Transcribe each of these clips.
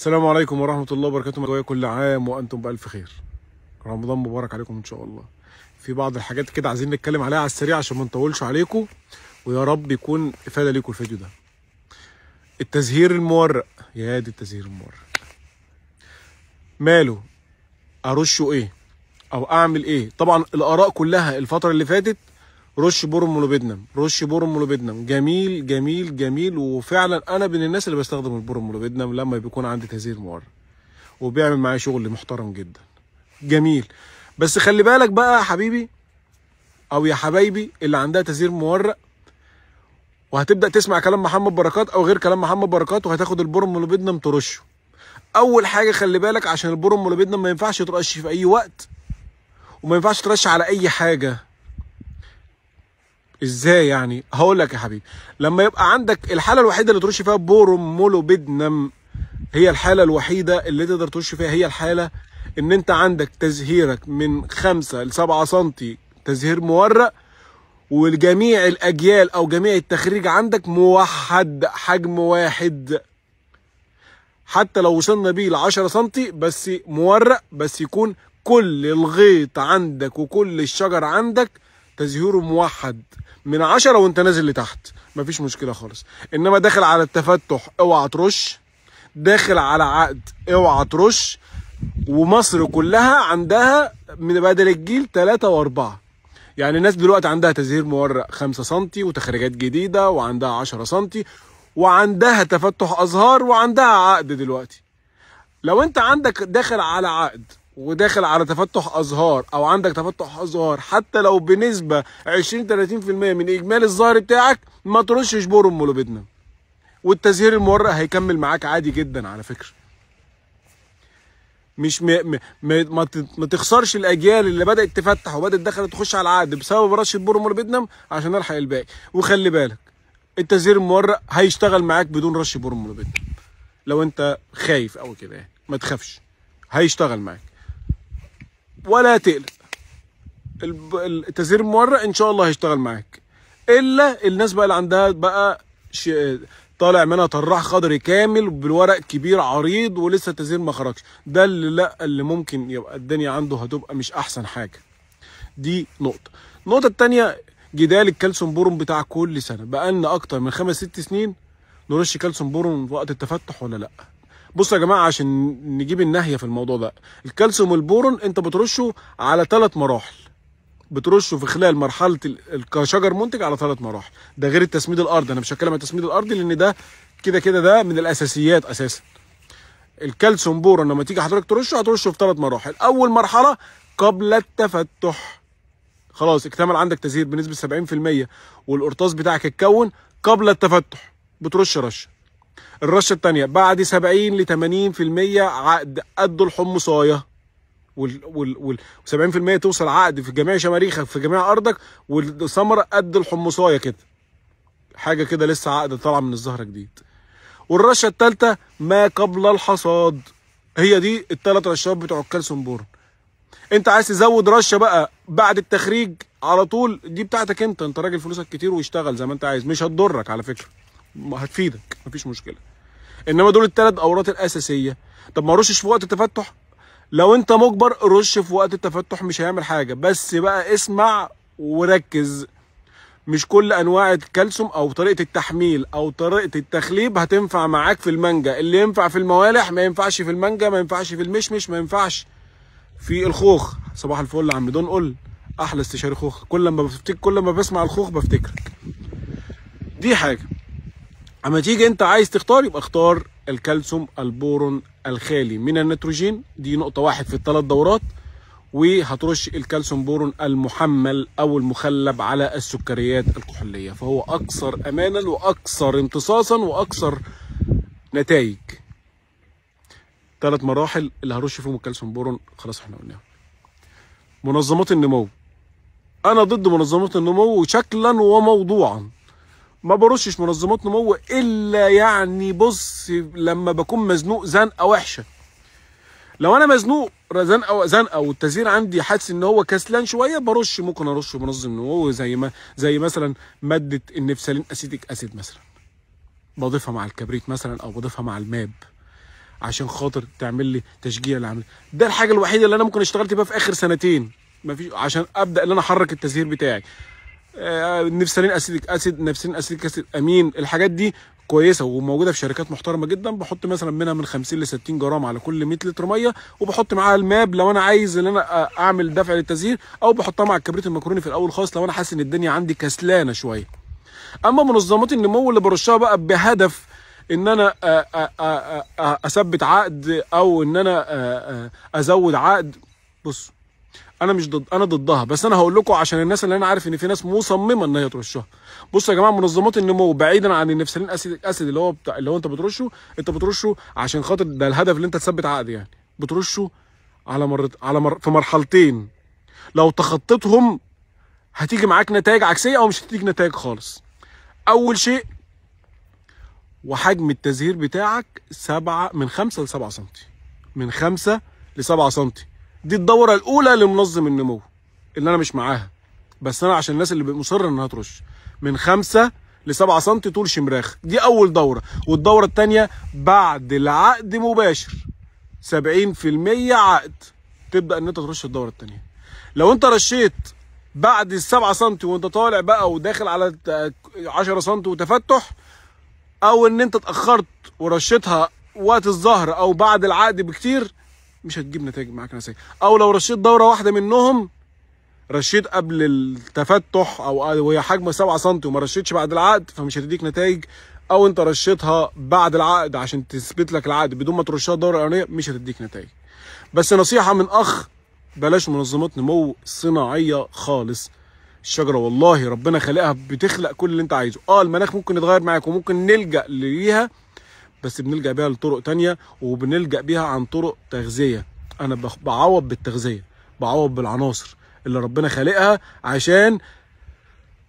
السلام عليكم ورحمة الله وبركاته مجوية كل عام وأنتم بألف خير رمضان مبارك عليكم إن شاء الله في بعض الحاجات كده عايزين نتكلم عليها على السريع عشان ما نطولش عليكم ويا رب يكون إفادة ليكم الفيديو ده التزهير المورق يا دي التزهير المورق ماله أرشه إيه أو أعمل إيه طبعا الآراء كلها الفترة اللي فاتت رش بورم مولوبيدنم رش بورم مولوبيدنم جميل جميل جميل وفعلا انا من الناس اللي بستخدم البورم مولوبيدنم لما بيكون عندي تهذيب مورد وبيعمل معايا شغل محترم جدا جميل بس خلي بالك بقى يا حبيبي او يا حبايبي اللي عندها تزهير مورق وهتبدا تسمع كلام محمد بركات او غير كلام محمد بركات وهتاخد البورم مولوبيدنم ترشه اول حاجه خلي بالك عشان البورم مولوبيدنم ما ينفعش يترش في اي وقت وما ينفعش ترش على اي حاجه ازاي يعني هقول لك يا حبيبي لما يبقى عندك الحاله الوحيده اللي ترش فيها بوروم مولوبيدنم هي الحاله الوحيده اللي تقدر ترش فيها هي الحاله ان انت عندك تزهيرك من 5 ل 7 سم تزهير مورق والجميع الاجيال او جميع التخريج عندك موحد حجم واحد حتى لو وصلنا بيه ل 10 سم بس مورق بس يكون كل الغيط عندك وكل الشجر عندك تزهيره موحد من 10 وانت نازل لتحت مفيش مشكله خالص انما داخل على التفتح اوعى ترش داخل على عقد اوعى ترش ومصر كلها عندها من بدل الجيل ثلاثة واربعة يعني الناس دلوقتي عندها تزهير مورق 5 سم وتخريجات جديده وعندها 10 سم وعندها تفتح ازهار وعندها عقد دلوقتي لو انت عندك داخل على عقد وداخل على تفتح ازهار او عندك تفتح ازهار حتى لو بنسبه 20 30% من اجمالي الظهر بتاعك ما ترشش بورم مولوبيتنا والتزهير المورق هيكمل معاك عادي جدا على فكره مش ما م... م... ما, ما تخسرش الاجيال اللي بدات تفتح وبدات دخلت تخش على العقد بسبب رشه بورم مولوبيتنا عشان الحق الباقي وخلي بالك التزهير المورق هيشتغل معاك بدون رش بورم مولوبيتنا لو انت خايف او كده يعني ما تخافش هيشتغل معاك ولا تقلق التزير المورق ان شاء الله هيشتغل معاك الا الناس بقى اللي عندها بقى ش... طالع منها طراح خضري كامل بالورق كبير عريض ولسه التزير ما خرجش ده اللي لا اللي ممكن يبقى الدنيا عنده هتبقى مش احسن حاجه دي نقطه النقطه الثانيه جدال الكالسيوم بورون بتاع كل سنه بقى لنا اكتر من خمس ست سنين نرش كالسيوم بورون وقت التفتح ولا لا بصوا يا جماعه عشان نجيب النهيه في الموضوع ده الكالسيوم البورون انت بترشه على ثلاث مراحل بترشه في خلال مرحله كشجر منتج على ثلاث مراحل ده غير التسميد الارضي انا مش هتكلم عن التسميد الارضي لان ده كده كده ده من الاساسيات اساسا الكالسيوم بورون لما تيجي حضرتك ترشه هترشه في ثلاث مراحل اول مرحله قبل التفتح خلاص اكتمل عندك تزهير بنسبه 70% والقرطاس بتاعك اتكون قبل التفتح بترش رشه الرشه الثانيه بعد 70 ل 80% عقد قد الحمصايه وال وال وال 70% توصل عقد في جميع شماريخك في جميع ارضك والثمره قد الحمصايه كده حاجه كده لسه عقد طالعه من الزهره جديد والرشه الثالثه ما قبل الحصاد هي دي الثلاث رشات بتوع الكالسيوم بورن انت عايز تزود رشه بقى بعد التخريج على طول دي بتاعتك انت انت راجل فلوسك كتير واشتغل زي ما انت عايز مش هتضرك على فكره هتفيدك مفيش مشكله انما دول الثلاث دورات الاساسيه طب ما رشش في وقت التفتح لو انت مجبر رش في وقت التفتح مش هيعمل حاجه بس بقى اسمع وركز مش كل انواع الكالسيوم او طريقه التحميل او طريقه التخليب هتنفع معاك في المانجا اللي ينفع في الموالح ما ينفعش في المانجا ما ينفعش في المشمش ما ينفعش في الخوخ صباح الفل يا عم دون قول احلى استشاري خوخ كل ما بفتكر كل ما بسمع الخوخ بفتكرك دي حاجه اما تيجي انت عايز تختار يبقى اختار الكالسيوم البورون الخالي من النيتروجين دي نقطه واحد في الثلاث دورات وهترش الكالسيوم بورون المحمل او المخلب على السكريات الكحوليه فهو اكثر امانا واكثر امتصاصا واكثر نتائج ثلاث مراحل اللي هرش فيهم الكالسيوم بورون خلاص احنا قلناها منظمات النمو انا ضد منظمات النمو شكلا وموضوعا ما برشش منظمات نمو الا يعني بص لما بكون مزنوق زنقه وحشه لو انا مزنوق زنقه زنقه والتزيير عندي حاسس ان هو كسلان شويه برش ممكن ارش منظم نمو زي ما زي مثلا ماده النفسالين اسيتيك اسيد مثلا بضيفها مع الكبريت مثلا او بضيفها مع الماب عشان خاطر تعمل لي تشجيع العمل ده الحاجه الوحيده اللي انا ممكن اشتغلت بيها في اخر سنتين مفيش عشان ابدا ان انا احرك التزيير بتاعي آه، نفسرين اسيدك اسيد نفسرين اسيدك اسيد امين الحاجات دي كويسه وموجوده في شركات محترمه جدا بحط مثلا منها من 50 ل 60 جرام على كل 100 لتر ميه وبحط معاها الماب لو انا عايز ان انا اعمل دفع للتزيير او بحطها مع الكبريت المكروني في الاول خالص لو انا حاسس ان الدنيا عندي كسلانه شويه اما منظمات النمو اللي برشها بقى بهدف ان انا اثبت عقد او ان انا ازود عقد بصوا انا مش ضد انا ضدها بس انا هقول لكم عشان الناس اللي انا عارف ان في ناس مصممه ان هي ترشها بصوا يا جماعه منظمات النمو بعيدا عن النفسلين اسيد اسيد اللي هو بتاع اللي هو انت بترشه انت بترشه عشان خاطر ده الهدف اللي انت تثبت عقد يعني بترشه على مر على مر في مرحلتين لو تخطيتهم هتيجي معاك نتائج عكسيه او مش هتيجي نتائج خالص اول شيء وحجم التزهير بتاعك سبعة من خمسة لسبعة سنتي من خمسة لسبعة سنتي دي الدوره الاولى لمنظم النمو اللي انا مش معاها بس انا عشان الناس اللي مصره انها ترش من خمسة ل 7 سم طول شمراخ دي اول دوره والدوره الثانيه بعد العقد مباشر 70% عقد تبدا ان انت ترش الدوره الثانيه لو انت رشيت بعد ال 7 سم وانت طالع بقى وداخل على 10 سم وتفتح او ان انت اتاخرت ورشيتها وقت الظهر او بعد العقد بكتير مش هتجيب نتائج معاك نسائيه او لو رشيت دوره واحده منهم رشيت قبل التفتح او آه، وهي حجمها 7 سم وما رشيتش بعد العقد فمش هتديك نتائج او انت رشيتها بعد العقد عشان تثبت لك العقد بدون ما ترشها الدوره الاولانيه مش هتديك نتائج بس نصيحه من اخ بلاش منظمات نمو صناعيه خالص الشجره والله ربنا خلقها بتخلق كل اللي انت عايزه اه المناخ ممكن يتغير معاك وممكن نلجا ليها بس بنلجا بيها لطرق تانية وبنلجا بيها عن طرق تغذيه انا بعوض بالتغذيه بعوض بالعناصر اللي ربنا خالقها عشان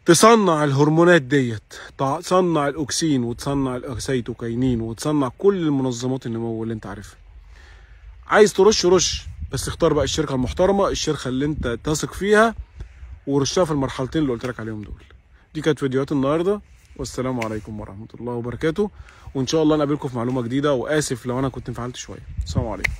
تصنع الهرمونات ديت تصنع الاوكسين وتصنع الاكسيتوكينين وتصنع كل المنظمات النمو اللي انت عارفها عايز ترش رش بس اختار بقى الشركه المحترمه الشركه اللي انت تثق فيها ورشها في المرحلتين اللي قلت لك عليهم دول دي كانت فيديوهات النهارده والسلام عليكم ورحمه الله وبركاته وان شاء الله نقابلكم في معلومه جديده واسف لو انا كنت انفعلت شويه السلام عليكم